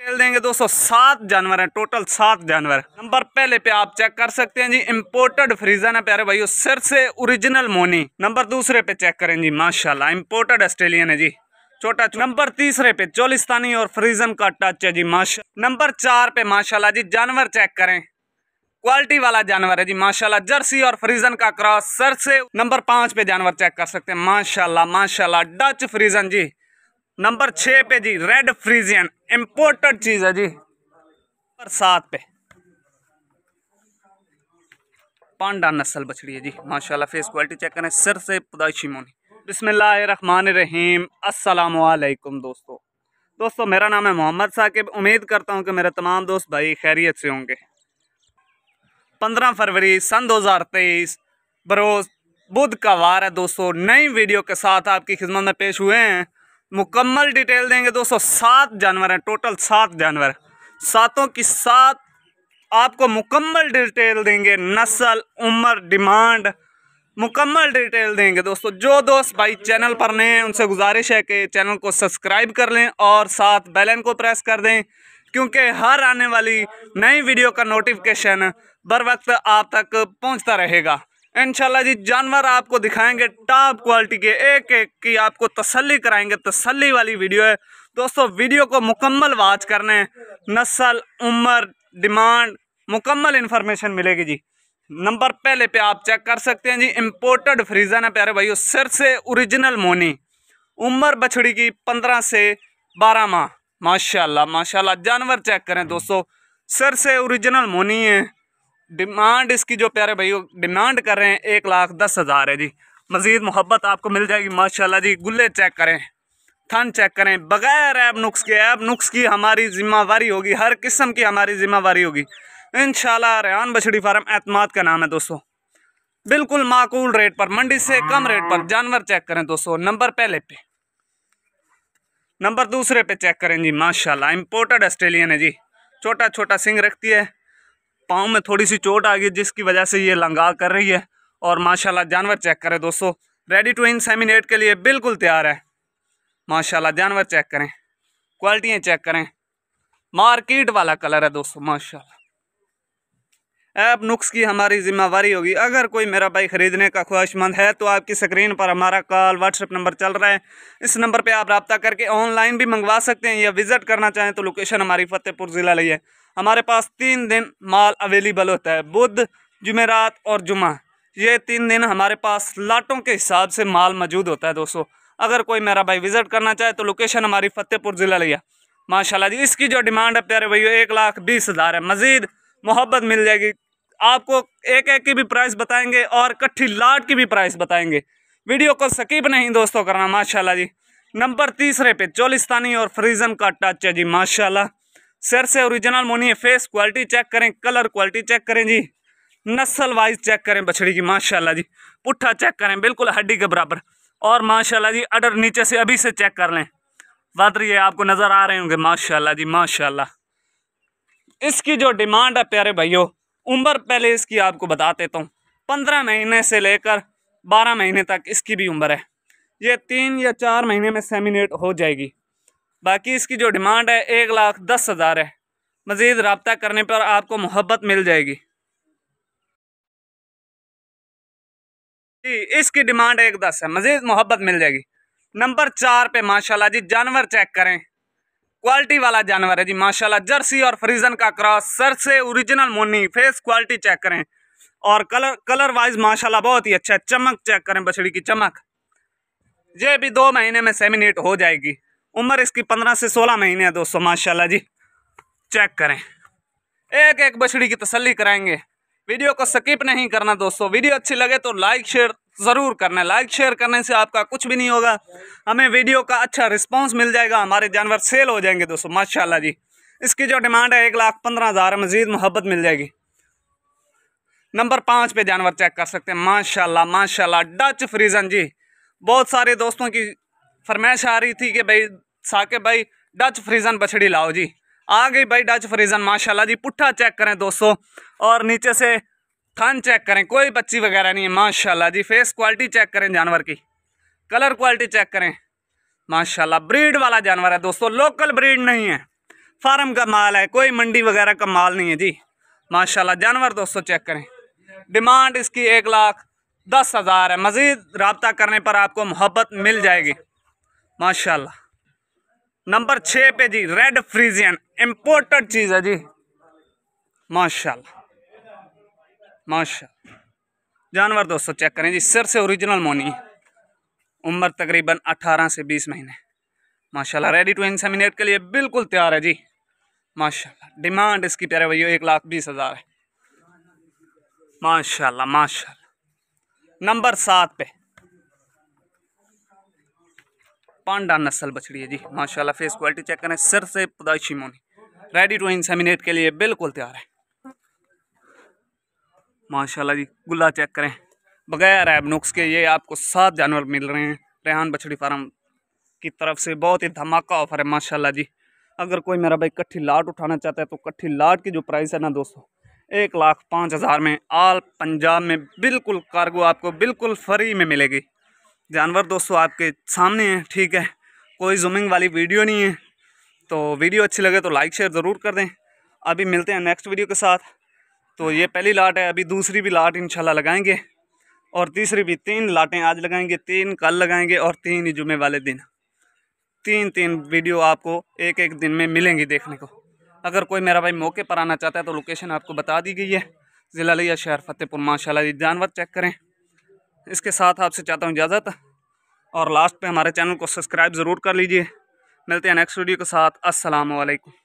detail देंगे दोस्तों सात जानवर हैं टोटल सात जानवर नंबर पहले पे आप चेक कर सकते हैं जी इम्पोर्टेड फ्रीजन है प्यारे भाइयों सिर से ओरिजिनल मोनी नंबर दूसरे पे चेक करें जी माशाल्लाह इम्पोर्टेड ऑस्ट्रेलियन है जी छोटा नंबर तीसरे पे चोलिस्तानी और फ्रीजन का टच है जी माशा नंबर चार पे माशाला जी जानवर चेक करें क्वालिटी वाला जानवर है जी माशाला जर्सी और फ्रीजन का क्रॉस सर से नंबर पांच पे जानवर चेक कर सकते हैं माशाला माशाला डच फ्रीजन जी नंबर छः पे जी रेड फ्रीजियन इम्पोर्टेंट चीज़ है जी बरसात पे पांडा नस्ल बछड़ी है जी माशाल्लाह फेस क्वालिटी चेक करें सिर से पुदाइशी मोनी बिसमान रहीम वालेकुम दोस्तों दोस्तों मेरा नाम है मोहम्मद साकिब उम्मीद करता हूँ कि मेरे तमाम दोस्त भाई खैरियत से होंगे पंद्रह फरवरी सन दो हज़ार तेईस बरोज़ बुध का वार है दोस्तों नई वीडियो के साथ आपकी खिदमत में पेश हुए हैं मुकम्मल डिटेल देंगे दोस्तों सात जानवर हैं टोटल सात जानवर सातों की सात आपको मुकम्मल डिटेल देंगे नस्ल उम्र डिमांड मुकम्मल डिटेल देंगे दोस्तों जो दोस्त भाई चैनल पर नए हैं उनसे गुजारिश है कि चैनल को सब्सक्राइब कर लें और साथ बेल आइकन को प्रेस कर दें क्योंकि हर आने वाली नई वीडियो का नोटिफिकेशन बर वक्त आप तक पहुंचता रहेगा इनशाला जी जानवर आपको दिखाएंगे टॉप क्वालिटी के एक एक की आपको तसल्ली कराएंगे तसल्ली वाली वीडियो है दोस्तों वीडियो को मुकम्मल वाच करने नस्ल उम्र डिमांड मुकम्मल इन्फॉर्मेशन मिलेगी जी नंबर पहले पे आप चेक कर सकते हैं जी इम्पोर्टेड फ्रीजन है प्यारे भाइयों सिर से ओरिजिनल मोनी उम्र बछड़ी की पंद्रह से बारह माह माशाल्लाह माशाल्लाह जानवर चेक करें दोस्तों सिर से ओरिजिनल मोनी है डिमांड इसकी जो प्यारे भाइयों डिमांड कर रहे हैं एक लाख दस हज़ार है जी मज़ीद मोहब्बत आपको मिल जाएगी माशाल्लाह जी गुल्ले चेक करें थन चेक करें बगैर ऐप नुक्स के ऐप नुक्स की हमारी जिम्मेवारी होगी हर किस्म की हमारी जिम्मेवारी होगी इन रेहान बछड़ी फार्म एतमाद का नाम है दोस्तों बिल्कुल माकूल रेट पर मंडी से कम रेट पर जानवर चेक करें दोस्तों नंबर पहले पे नंबर दूसरे पे चेक करें जी माशाल्लाह इंपोर्टेड ऑस्ट्रेलियन है जी छोटा छोटा सिंग रखती है पाँव में थोड़ी सी चोट आ गई जिसकी वजह से ये लंगा कर रही है और माशाल्लाह जानवर चेक करें दोस्तों रेडी टू इंसेमिनेट के लिए बिल्कुल तैयार है माशाल्लाह जानवर चेक करें क्वालिटियाँ चेक करें मार्केट वाला कलर है दोस्तों माशाल्लाह ऐप नुक्स की हमारी जिम्मेवारी होगी अगर कोई मेरा भाई ख़रीदने का ख्वाहिशमंद है तो आपकी स्क्रीन पर हमारा कॉल व्हाट्सएप नंबर चल रहा है इस नंबर पे आप रबता करके ऑनलाइन भी मंगवा सकते हैं या विज़िट करना चाहें तो लोकेशन हमारी फ़तेहपुर ज़िला ली है हमारे पास तीन दिन माल अवेलेबल होता है बुध जुमेरात और जुमा ये तीन दिन हमारे पास लाटों के हिसाब से माल मौजूद होता है दोस्तों अगर कोई मेरा भाई विज़िट करना चाहे तो लोकेशन हमारी फ़तेहपुर ज़िला लिया माशाल्लाह जी इसकी जो डिमांड है प्यारे भैया एक लाख बीस हज़ार है मज़ीद मोहब्बत मिल जाएगी आपको एक एक की भी प्राइस बताएंगे और कट्ठी लाट की भी प्राइस बताएंगे वीडियो को सकीब नहीं दोस्तों करना माशाल्लाह जी नंबर तीसरे पे चोलिस्तानी और फ्रीजन का टच है जी माशाल्लाह सर से ओरिजिनल मोनी है फेस क्वालिटी चेक करें कलर क्वालिटी चेक करें जी नस्ल वाइज चेक करें बछड़ी की माशाल्लाह जी पुट्ठा चेक करें बिल्कुल हड्डी के बराबर और माशाल्लाह जी अडर नीचे से अभी से चेक कर लें बात रही है आपको नज़र आ रहे होंगे माशाल्लाह जी माशाल्लाह इसकी जो डिमांड है प्यारे भाइयों उम्र पहले इसकी आपको बता देता हूँ पंद्रह महीने से लेकर बारह महीने तक इसकी भी उम्र है ये तीन या चार महीने में सेमिनेट हो जाएगी बाकी इसकी जो डिमांड है एक लाख दस हज़ार है मज़ीद रबता करने पर आपको मोहब्बत मिल जाएगी जी इसकी डिमांड एक दस है मज़ीद मोहब्बत मिल जाएगी नंबर चार पे माशाल्लाह जी जानवर चेक करें क्वालिटी वाला जानवर है जी माशाल्लाह जर्सी और फ्रीजन का क्रॉस सर से ओरिजिनल मोनी फेस क्वालिटी चेक करें और कलर कलर वाइज माशाल्लाह बहुत ही अच्छा है चमक चेक करें बछड़ी की चमक ये भी दो महीने में सेमिनेट हो जाएगी उम्र इसकी पंद्रह से सोलह महीने है दोस्तों माशाल्लाह जी चेक करें एक एक बछड़ी की तसल्ली कराएंगे वीडियो को स्किप नहीं करना दोस्तों वीडियो अच्छी लगे तो लाइक शेयर ज़रूर करना लाइक शेयर करने से आपका कुछ भी नहीं होगा हमें वीडियो का अच्छा रिस्पॉन्स मिल जाएगा हमारे जानवर सेल हो जाएंगे दोस्तों माशाला जी इसकी जो डिमांड है एक लाख पंद्रह हज़ार मज़ीद मोहब्बत मिल जाएगी नंबर पाँच पे जानवर चेक कर सकते हैं माशाल्लाह माशाल्लाह डच फ्रीजन जी बहुत सारे दोस्तों की फरमाइश आ रही थी कि भाई साके भाई डच फ्रीजन बछड़ी लाओ जी आ गई भाई डच फ्रीजन माशाल्लाह जी पुट्ठा चेक करें दोस्तों और नीचे से थन चेक करें कोई बच्ची वगैरह नहीं है माशाल्लाह जी फेस क्वालिटी चेक करें जानवर की कलर क्वालिटी चेक करें माशाल्लाह ब्रीड वाला जानवर है दोस्तों लोकल ब्रीड नहीं है फार्म का माल है कोई मंडी वगैरह का माल नहीं है जी माशाल्लाह जानवर दोस्तों चेक करें डिमांड इसकी एक लाख दस हज़ार है मज़ीद रबता करने पर आपको मोहब्बत मिल जाएगी माशाल्लाह नंबर छः पे जी रेड फ्रीजियन इम्पोर्टेड चीज़ है जी माशाल्लाह माशाल्लाह जानवर दोस्तों चेक करें जी सिर से ओरिजिनल मोनी उम्र तकरीबन 18 से 20 महीने माशाल्लाह रेडी टू इंसेमिनेट के लिए बिल्कुल तैयार है जी माशाल्लाह डिमांड इसकी प्यारे भैया एक लाख बीस हज़ार है माशाल्लाह माशाल्लाह नंबर सात पे पांडा नस्ल बछड़ी है जी माशाल्लाह फेस क्वालिटी चेक करें सिर से पदाइशी मोनी रेडी टू इंसेमिनेट के लिए बिल्कुल तैयार है माशाल्लाह जी गुला चेक करें बगैर एबनुक्स के ये आपको सात जानवर मिल रहे हैं रेहान बछड़ी फार्म की तरफ से बहुत ही धमाका ऑफर है माशाल्लाह जी अगर कोई मेरा भाई कट्ठी लाट उठाना चाहता है तो कट्ठी लाट की जो प्राइस है ना दोस्तों एक लाख पाँच हज़ार में आल पंजाब में बिल्कुल कार्गो आपको बिल्कुल फ्री में मिलेगी जानवर दोस्तों आपके सामने हैं ठीक है कोई जूमिंग वाली वीडियो नहीं है तो वीडियो अच्छी लगे तो लाइक शेयर ज़रूर कर दें अभी मिलते हैं नेक्स्ट वीडियो के साथ तो ये पहली लाट है अभी दूसरी भी लाट इंशाल्लाह लगाएंगे और तीसरी भी तीन लाटें आज लगाएंगे तीन कल लगाएंगे और तीन ही जुमे वाले दिन तीन तीन वीडियो आपको एक एक दिन में मिलेंगी देखने को अगर कोई मेरा भाई मौके पर आना चाहता है तो लोकेशन आपको बता दी गई है ज़िला लिया शहर फतेहपुर माशाल्लाह जानवर चेक करें इसके साथ आपसे चाहता हूँ इजाज़त और लास्ट पे हमारे चैनल को सब्सक्राइब ज़रूर कर लीजिए मिलते हैं नेक्स्ट वीडियो के साथ असलकम